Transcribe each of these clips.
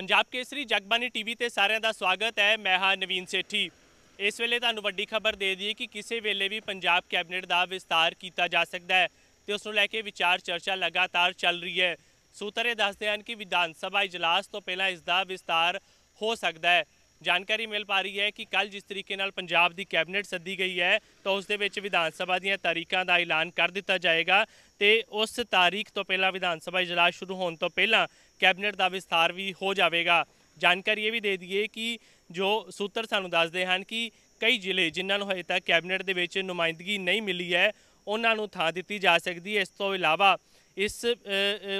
ਪੰਜਾਬ ਕੇਸਰੀ Jagbani TV ਤੇ ਸਾਰਿਆਂ ਦਾ ਸਵਾਗਤ ਹੈ ਮੈਂ ਹਾਂ ਨਵੀਨ ਸੇਠੀ ਇਸ ਵੇਲੇ ਤੁਹਾਨੂੰ ਵੱਡੀ ਖਬਰ ਦੇ ਦਈਏ ਕਿ ਕਿਸੇ ਵੇਲੇ ਵੀ ਪੰਜਾਬ ਕੈਬਨਿਟ ਦਾ ਵਿਸਤਾਰ ਕੀਤਾ ਜਾ ਸਕਦਾ ਹੈ ਤੇ ਉਸ ਨੂੰ ਲੈ ਕੇ ਵਿਚਾਰ ਚਰਚਾ ਲਗਾਤਾਰ ਚੱਲ ਰਹੀ ਹੈ ਸੂਤਰੇ ਦੱਸਦੇ ਹਨ ਕਿ ਵਿਧਾਨ ਸਭਾ ਇਜਲਾਸ ਤੋਂ ਪਹਿਲਾਂ ਇਸ ਦਾ ਵਿਸਤਾਰ ਹੋ ਸਕਦਾ ਹੈ ਜਾਣਕਾਰੀ ਮਿਲ ਪਾ ਰਹੀ ਹੈ ਕਿ ਕੱਲ ਜਿਸ ਤਰੀਕੇ ਨਾਲ ਪੰਜਾਬ ਦੀ ਕੈਬਨਿਟ ਸੱਦੀ ਗਈ ਹੈ ਤਾਂ ਉਸ ਦੇ ਵਿੱਚ ਵਿਧਾਨ ਸਭਾ ਦੀਆਂ ਤਾਰੀਖਾਂ ਦਾ ਐਲਾਨ ਕਰ ਦਿੱਤਾ ਜਾਏਗਾ ਤੇ ਉਸ ਤਾਰੀਖ ਤੋਂ ਪਹਿਲਾਂ ਵਿਧਾਨ ਸਭਾ ਇਜਲਾਸ ਸ਼ੁਰੂ ਹੋਣ ਤੋਂ ਪਹਿਲਾਂ ਕੈਬਨਿਟ ਦਾ ਵਿਸਥਾਰ ਵੀ ਹੋ ਜਾਵੇਗਾ ਜਾਣਕਾਰੀ ਇਹ ਵੀ ਦੇ ਦਈਏ ਕਿ ਜੋ ਸੂਤਰ ਸਾਨੂੰ ਦੱਸਦੇ ਹਨ ਕਿ ਕਈ ਜ਼ਿਲ੍ਹੇ ਜਿਨ੍ਹਾਂ ਨੂੰ ਹਜੇ ਤੱਕ ਕੈਬਨਿਟ ਦੇ ਵਿੱਚ ਨੁਮਾਇੰਦਗੀ ਨਹੀਂ ਮਿਲੀ ਹੈ ਉਹਨਾਂ ਨੂੰ ਥਾਂ ਦਿੱਤੀ ਜਾ ਸਕਦੀ ਹੈ ਇਸ ਤੋਂ ਇਲਾਵਾ ਇਸ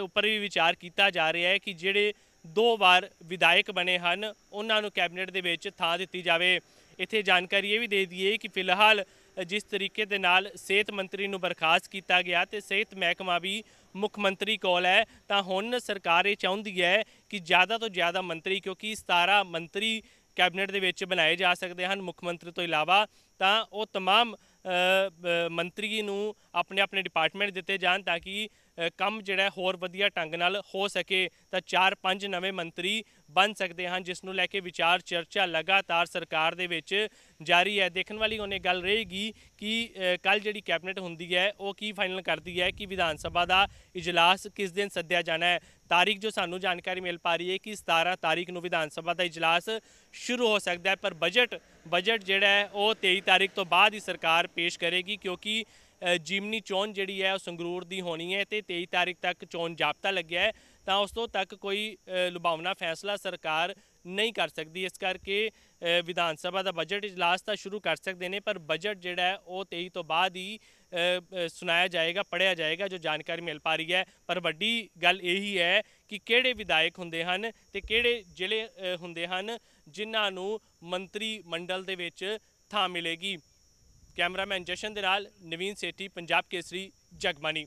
ਉੱਪਰ ਵੀ ਵਿਚਾਰ ਕੀਤਾ ਜਾ ਰਿਹਾ ਹੈ ਕਿ ਜਿਹੜੇ ਦੋ ਵਾਰ ਵਿਧਾਇਕ ਬਣੇ ਹਨ ਉਹਨਾਂ ਨੂੰ ਕੈਬਨਿਟ ਦੇ ਵਿੱਚ ਥਾਂ ਦਿੱਤੀ ਜਾਵੇ ਇੱਥੇ ਜਾਣਕਾਰੀ ਇਹ ਵੀ ਦੇ ਦਈਏ ਕਿ ਫਿਲਹਾਲ ਜਿਸ ਤਰੀਕੇ ਦੇ ਨਾਲ ਸਿਹਤ ਮੰਤਰੀ ਨੂੰ ਬਰਖਾਸਤ ਕੀਤਾ ਗਿਆ ਤੇ ਸਿਹਤ ਮਹਿਕਮਾ ਵੀ ਮੁੱਖ ਮੰਤਰੀ ਕੋਲ ਹੈ ਤਾਂ ਹੁਣ ਸਰਕਾਰ ਇਹ ਚਾਹੁੰਦੀ ਹੈ ਕਿ ਜ਼ਿਆਦਾ ਤੋਂ ਜ਼ਿਆਦਾ ਮੰਤਰੀ ਕਿਉਂਕਿ 17 ਮੰਤਰੀ ਕੈਬਨਿਟ ਦੇ ਵਿੱਚ ਬਣਾਏ ਜਾ ਸਕਦੇ ਹਨ ਮੁੱਖ ਮੰਤਰੀ ਤੋਂ ਇਲਾਵਾ ਤਾਂ ਉਹ तमाम ਮੰਤਰੀ ਨੂੰ ਆਪਣੇ ਆਪਣੇ ਡਿਪਾਰਟਮੈਂਟ ਦਿੱਤੇ ਜਾਣ ਤਾਂ ਕਿ ਕੰਮ ਜਿਹੜਾ ਹੋਰ ਵਧੀਆ ਢੰਗ ਨਾਲ ਹੋ ਸਕੇ ਤਾਂ 4-5 ਨਵੇਂ ਮੰਤਰੀ ਬਣ ਸਕਦੇ ਹਨ ਜਿਸ ਨੂੰ ਲੈ ਕੇ ਵਿਚਾਰ ਚਰਚਾ ਲਗਾਤਾਰ ਸਰਕਾਰ ਦੇ ਵਿੱਚ ਜਾਰੀ ਹੈ ਦੇਖਣ ਵਾਲੀ ਉਹਨੇ ਗੱਲ ਰਹੇਗੀ ਕਿ ਕੱਲ ਜਿਹੜੀ ਕੈਬਨਿਟ ਹੁੰਦੀ ਹੈ ਉਹ ਕੀ ਫਾਈਨਲ ਕਰਦੀ ਹੈ ਕਿ ਵਿਧਾਨ ਸਭਾ ਦਾ ਇਜਲਾਸ ਕਿਸ ਦਿਨ ਸੱਦਿਆ ਜਾਣਾ ਹੈ ਤਾਰੀਖ ਜੋ ਸਾਨੂੰ ਜਾਣਕਾਰੀ ਮਿਲ ਪਾ ਰਹੀ ਹੈ ਕਿ 17 ਤਾਰੀਖ ਨੂੰ ਵਿਧਾਨ ਸਭਾ ਦਾ ਇਜਲਾਸ ਸ਼ੁਰੂ ਹੋ ਸਕਦਾ ਹੈ ਪਰ ਬਜਟ ਬਜਟ ਜਿਹੜਾ ਹੈ ਉਹ 23 ਤਾਰੀਖ ਤੋਂ ਬਾਅਦ ਹੀ ਸਰਕਾਰ ਪੇਸ਼ ਕਰੇਗੀ ਕਿਉਂਕਿ ਜਿਮਨੀ ਚੋਣ ਜਿਹੜੀ ਹੈ ਉਹ ਸੰਗਰੂਰ ਦੀ ਹੋਣੀ ਹੈ ਤੇ 23 ਤਾਰੀਖ ਤੱਕ ਚੋਣ ਜਾਬਤਾ ਲੱਗਿਆ ਹੈ ਤਾਂ ਉਸ ਤੋਂ ਤੱਕ ਕੋਈ ਲੁਭਾਵਨਾ ਫੈਸਲਾ ਸਰਕਾਰ ਨਹੀਂ ਕਰ ਸਕਦੀ ਇਸ ਕਰਕੇ ਵਿਧਾਨ ਸਭਾ ਦਾ ਬਜਟ ਇਜਲਾਸ ਤਾਂ ਸ਼ੁਰੂ ਕਰ ਸਕਦੇ ਨੇ ਪਰ ਬਜਟ ਜਿਹੜਾ ਹੈ ਉਹ 23 ਤੋਂ ਬਾਅਦ ਹੀ ਸੁਣਾਇਆ ਜਾਏਗਾ ਪੜਿਆ ਜਾਏਗਾ ਜੋ ਜਾਣਕਾਰੀ ਮਿਲ ਪਾ ਰਹੀ ਹੈ ਪਰ ਵੱਡੀ ਗੱਲ ਇਹੀ ਹੈ ਕਿ ਕਿਹੜੇ ਵਿਧਾਇਕ ਹੁੰਦੇ ਹਨ ਤੇ ਕਿਹੜੇ ਜ਼ਿਲ੍ਹੇ ਹੁੰਦੇ ਹਨ ਜਿਨ੍ਹਾਂ ਨੂੰ ਮੰਤਰੀ ਮੰਡਲ ਦੇ ਵਿੱਚ ਥਾਂ ਮਿਲੇਗੀ ਕੈਮਰਾਮੈਨ ਜਸ਼ਨ ਦੇ ਨਾਲ ਨਵੀਨ ਸੇਠੀ ਪੰਜਾਬ ਕੇਸਰੀ ਜਗਮਨੀ